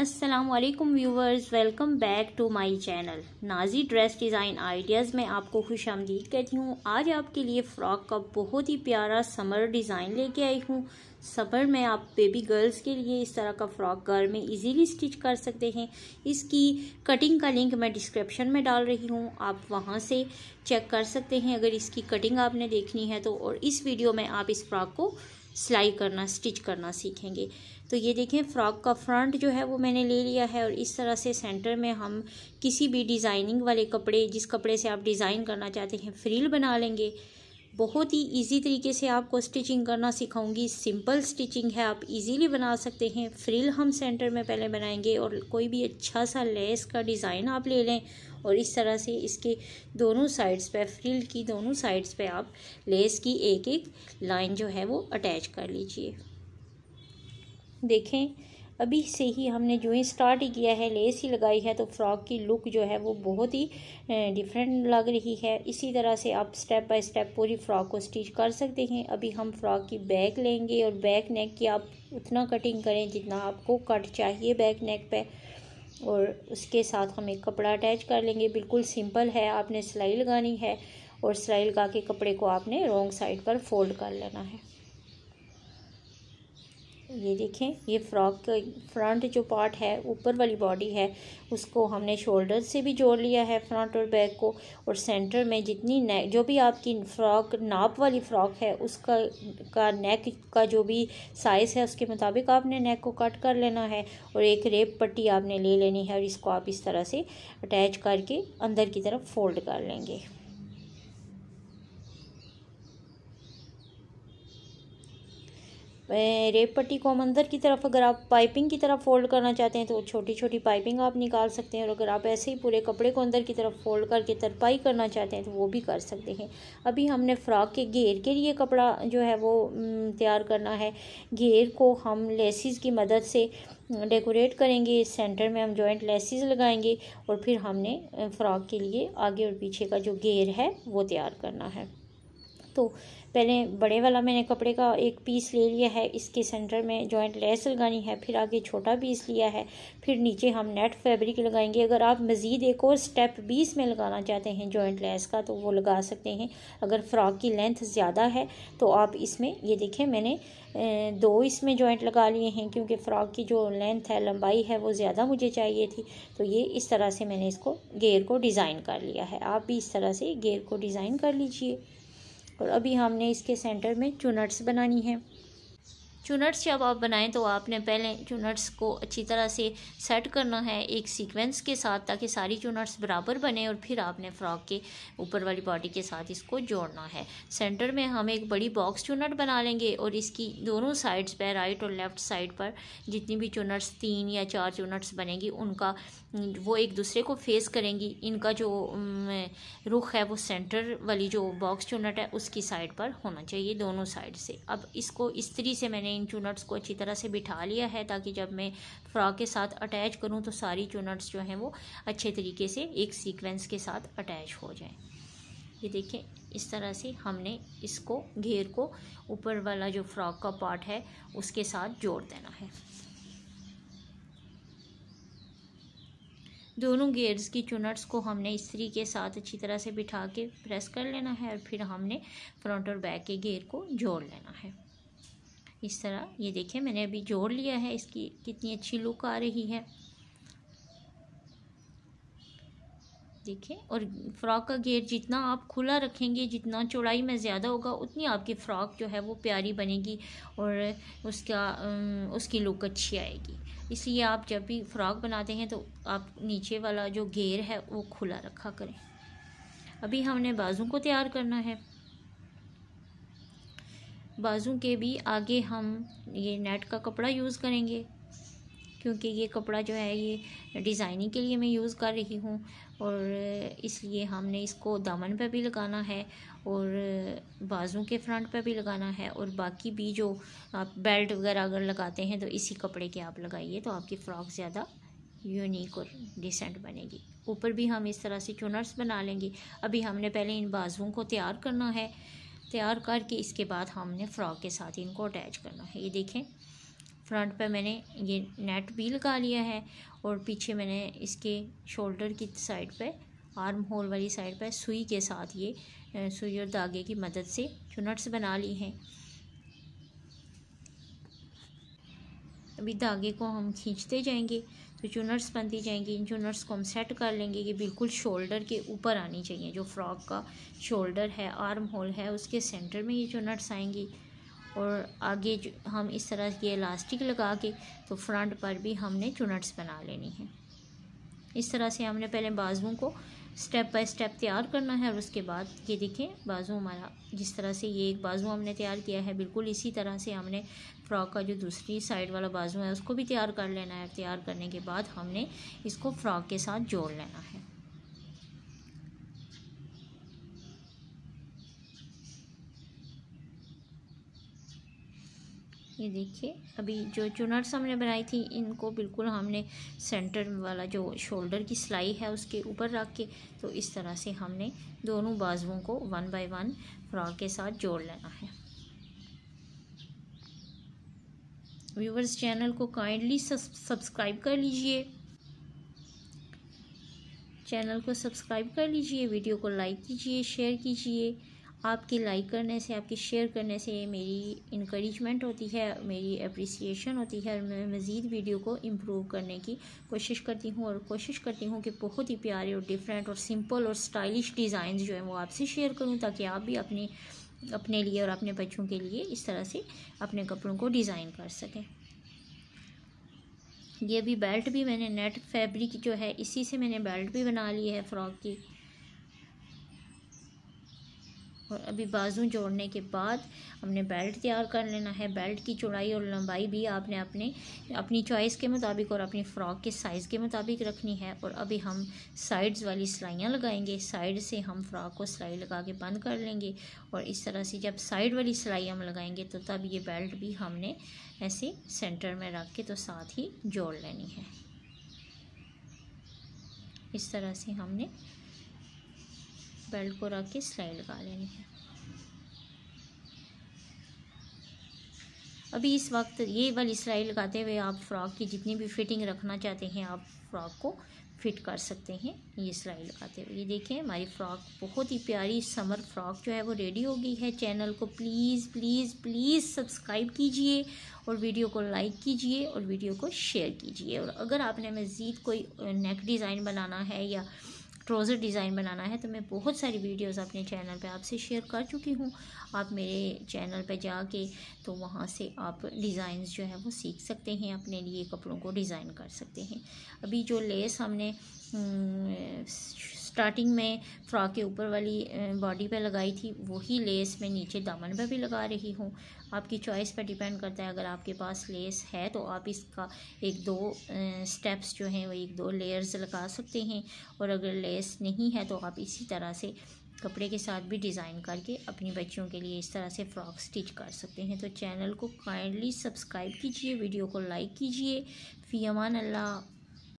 Aslam viewers welcome back to my channel नाजी dress design ideas में आपको खुश आमदीद कहती हूँ आज आपके लिए फ़्रॉक का बहुत ही प्यारा समर डिज़ाइन लेके आई हूँ समर में आप बेबी गर्ल्स के लिए इस तरह का फ़्रॉक घर में इजीली स्टिच कर सकते हैं इसकी कटिंग का लिंक मैं डिस्क्रिप्शन में डाल रही हूँ आप वहाँ से चेक कर सकते हैं अगर इसकी कटिंग आपने देखनी है तो और इस वीडियो में आप इस फ़्रॉक को सिलाई करना स्टिच करना सीखेंगे तो ये देखें फ्रॉक का फ्रंट जो है वो मैंने ले लिया है और इस तरह से सेंटर में हम किसी भी डिज़ाइनिंग वाले कपड़े जिस कपड़े से आप डिज़ाइन करना चाहते हैं फ्रिल बना लेंगे बहुत ही इजी तरीके से आपको स्टिचिंग करना सिखाऊंगी सिंपल स्टिचिंग है आप इजीली बना सकते हैं फ्रिल हम सेंटर में पहले बनाएंगे और कोई भी अच्छा सा लेस का डिज़ाइन आप ले लें और इस तरह से इसके दोनों साइड्स पे फ्रिल की दोनों साइड्स पे आप लेस की एक एक लाइन जो है वो अटैच कर लीजिए देखें अभी से ही हमने जो ही स्टार्ट ही किया है लेस ही लगाई है तो फ़्रॉक की लुक जो है वो बहुत ही डिफरेंट लग रही है इसी तरह से आप स्टेप बाय स्टेप पूरी फ़्रॉक को स्टिच कर सकते हैं अभी हम फ़्रॉक की बैक लेंगे और बैक नेक की आप उतना कटिंग करें जितना आपको कट चाहिए बैक नेक पर और उसके साथ हम एक कपड़ा अटैच कर लेंगे बिल्कुल सिंपल है आपने सिलाई लगानी है और सिलाई लगा के कपड़े को आपने रॉन्ग साइड पर फोल्ड कर लेना है ये देखें ये फ्रॉक का फ्रंट जो पार्ट है ऊपर वाली बॉडी है उसको हमने शोल्डर से भी जोड़ लिया है फ्रंट और बैक को और सेंटर में जितनी नेक जो भी आपकी फ्रॉक नाप वाली फ़्रॉक है उसका का नेक का जो भी साइज़ है उसके मुताबिक आपने नेक को कट कर लेना है और एक रेप पट्टी आपने ले लेनी है और इसको आप इस तरह से अटैच करके अंदर की तरफ फोल्ड कर लेंगे रेप पट्टी को हम अंदर की तरफ अगर आप पाइपिंग की तरफ फोल्ड करना चाहते हैं तो छोटी छोटी पाइपिंग आप निकाल सकते हैं और अगर आप ऐसे ही पूरे कपड़े को अंदर की तरफ फोल्ड करके तरपाई करना चाहते हैं तो वो भी कर सकते हैं अभी हमने फ़्रॉक के घेर के लिए कपड़ा जो है वो तैयार करना है घेर को हम लेसिस की मदद से डेकोरेट करेंगे सेंटर में हम जॉइंट लेसिस लगाएंगे और फिर हमने फ़्रॉक के लिए आगे और पीछे का जो घेर है वो तैयार करना है तो पहले बड़े वाला मैंने कपड़े का एक पीस ले लिया है इसके सेंटर में जॉइंट लेस लगानी है फिर आगे छोटा पीस लिया है फिर नीचे हम नेट फैब्रिक लगाएंगे अगर आप मज़ीद एक और स्टेप बीस में लगाना चाहते हैं जॉइंट लेस का तो वो लगा सकते हैं अगर फ्रॉक की लेंथ ज़्यादा है तो आप इसमें ये देखें मैंने दो इसमें जॉइंट लगा लिए हैं क्योंकि फ़्रॉक की जो लेंथ है लंबाई है वो ज़्यादा मुझे चाहिए थी तो ये इस तरह से मैंने इसको गेयर को डिज़ाइन कर लिया है आप भी इस तरह से गेयर को डिज़ाइन कर लीजिए और अभी हमने इसके सेंटर में चुनट्स बनानी है चुनट्स जब आप बनाएं तो आपने पहले चुनट्स को अच्छी तरह से सेट करना है एक सीक्वेंस के साथ ताकि सारी चुनट्स बराबर बने और फिर आपने फ्रॉक के ऊपर वाली बॉडी के साथ इसको जोड़ना है सेंटर में हम एक बड़ी बॉक्स चुनट बना लेंगे और इसकी दोनों साइड्स पर राइट और लेफ़्ट साइड पर जितनी भी चुनट्स तीन या चार चुनट्स बनेगी उनका वो एक दूसरे को फेस करेंगी इनका जो रुख है वो सेंटर वाली जो बॉक्स चुनट है उसकी साइड पर होना चाहिए दोनों साइड से अब इसको इस तरी से मैंने मैंने इन चूनट्स को अच्छी तरह से बिठा लिया है ताकि जब मैं फ्रॉक के साथ अटैच करूँ तो सारी चूनट्स जो हैं वो अच्छे तरीके से एक सीक्वेंस के साथ अटैच हो जाएँ ये देखें इस तरह से हमने इसको घेर को ऊपर वाला जो फ्रॉक का पार्ट है उसके साथ जोड़ देना है दोनों गेयर्स की चुनट्स को हमने इस्त्री के साथ अच्छी तरह से बिठा के प्रेस कर लेना है और फिर हमने फ्रंट और बैक के घेर को जोड़ लेना है इस तरह ये देखें मैंने अभी जोड़ लिया है इसकी कितनी अच्छी लुक आ रही है देखिए और फ्रॉक का घेर जितना आप खुला रखेंगे जितना चौड़ाई में ज़्यादा होगा उतनी आपकी फ़्रॉक जो है वो प्यारी बनेगी और उसका उसकी लुक अच्छी आएगी इसलिए आप जब भी फ़्रॉक बनाते हैं तो आप नीचे वाला जो घेर है वो खुला रखा करें अभी हमने बाजू को तैयार करना है बाजू के भी आगे हम ये नेट का कपड़ा यूज़ करेंगे क्योंकि ये कपड़ा जो है ये डिज़ाइनिंग के लिए मैं यूज़ कर रही हूँ और इसलिए हमने इसको दामन पे भी लगाना है और बाजू के फ्रंट पे भी लगाना है और बाकी भी जो आप बेल्ट वगैरह अगर लगाते हैं तो इसी कपड़े के आप लगाइए तो आपकी फ़्रॉक ज़्यादा यूनिक और डिसेंट बनेगी ऊपर भी हम इस तरह से चुनर्स बना लेंगे अभी हमने पहले इन बाजुओं को तैयार करना है तैयार करके इसके बाद हमने फ्रॉक के साथ इनको अटैच करना है ये देखें फ्रंट पे मैंने ये नेट भी लगा लिया है और पीछे मैंने इसके शोल्डर की साइड पे आर्म होल वाली साइड पर सुई के साथ ये सुई और धागे की मदद से चुनट्स बना ली हैं अभी धागे को हम खींचते जाएंगे तो जो नट्स बनती जाएंगी इन जो नट्स को हम सेट कर लेंगे ये बिल्कुल शोल्डर के ऊपर आनी चाहिए जो फ्रॉक का शोल्डर है आर्म होल है उसके सेंटर में ये जो नट्स आएंगी और आगे जो हम इस तरह की इलास्टिक लगा के तो फ्रंट पर भी हमने चुनट्स बना लेनी है इस तरह से हमने पहले बाजुओं को स्टेप बाय स्टेप तैयार करना है और उसके बाद ये देखें बाजू हमारा जिस तरह से ये एक बाजू हमने तैयार किया है बिल्कुल इसी तरह से हमने फ्रॉक का जो दूसरी साइड वाला बाजू है उसको भी तैयार कर लेना है तैयार करने के बाद हमने इसको फ्रॉक के साथ जोड़ लेना है ये देखिए अभी जो चुनर्स हमने बनाई थी इनको बिल्कुल हमने सेंटर वाला जो शोल्डर की सिलाई है उसके ऊपर रख के तो इस तरह से हमने दोनों बाजुओं को वन बाय वन फ्रॉक के साथ जोड़ लेना है व्यूवर्स चैनल को काइंडली सब्सक्राइब कर लीजिए चैनल को सब्सक्राइब कर लीजिए वीडियो को लाइक कीजिए शेयर कीजिए आपके लाइक करने से आपके शेयर करने से मेरी इनक्रेजमेंट होती है मेरी अप्रिसिएशन होती है और मैं मज़ीद वीडियो को इम्प्रूव करने की कोशिश करती हूँ और कोशिश करती हूँ कि बहुत ही प्यारे और डिफरेंट और सिंपल और स्टाइलिश डिज़ाइन जो है वो आपसे शेयर करूँ ताकि आप भी अपने अपने लिए और अपने बच्चों के लिए इस तरह से अपने कपड़ों को डिज़ाइन कर सकें ये भी बेल्ट भी मैंने नेट फैब्रिक जो है इसी से मैंने बेल्ट भी बना ली है फ़्रॉक की और अभी बाजू जोड़ने के बाद हमने बेल्ट तैयार कर लेना है बेल्ट की चौड़ाई और लंबाई भी आपने अपने अपनी चॉइस के मुताबिक और अपनी फ़्रॉक के साइज़ के मुताबिक रखनी है और अभी हम साइड्स वाली सिलाइयाँ लगाएंगे साइड से हम फ्रॉक को सिलाई लगा के बंद कर लेंगे और इस तरह से जब साइड वाली सिलाई हम लगाएंगे तो तब ये बेल्ट भी हमने ऐसे सेंटर में रख के तो साथ ही जोड़ लेनी है इस तरह से हमने बेल्ट को रख के सिलाई लगा लेनी है अभी इस वक्त ये वाली सिलाई लगाते हुए आप फ्रॉक की जितनी भी फिटिंग रखना चाहते हैं आप फ्रॉक को फिट कर सकते हैं ये सिलाई लगाते हुए ये देखें हमारी फ़्रॉक बहुत ही प्यारी समर फ्रॉक जो है वो रेडी हो गई है चैनल को प्लीज़ प्लीज़ प्लीज़ सब्सक्राइब कीजिए और वीडियो को लाइक कीजिए और वीडियो को शेयर कीजिए और अगर आपने मज़ीद कोई नेक डिज़ाइन बनाना है या ट्रोज़र डिज़ाइन बनाना है तो मैं बहुत सारी वीडियोस अपने चैनल पे आपसे शेयर कर चुकी हूँ आप मेरे चैनल पे जाके तो वहाँ से आप डिज़ाइन जो है वो सीख सकते हैं अपने लिए कपड़ों को डिज़ाइन कर सकते हैं अभी जो लेस हमने स्टार्टिंग हम्म, में फ्रॉक के ऊपर वाली बॉडी पे लगाई थी वही लेस मैं नीचे दामन पर भी लगा रही हूँ आपकी चॉइस पर डिपेंड करता है अगर आपके पास लेस है तो आप इसका एक दो स्टेप्स जो हैं वो एक दो लेयर्स लगा सकते हैं और अगर लेस नहीं है तो आप इसी तरह से कपड़े के साथ भी डिज़ाइन करके अपनी बच्चियों के लिए इस तरह से फ्रॉक स्टिच कर सकते हैं तो चैनल को काइंडली सब्सक्राइब कीजिए वीडियो को लाइक कीजिए फ़ी अमान अल्लाह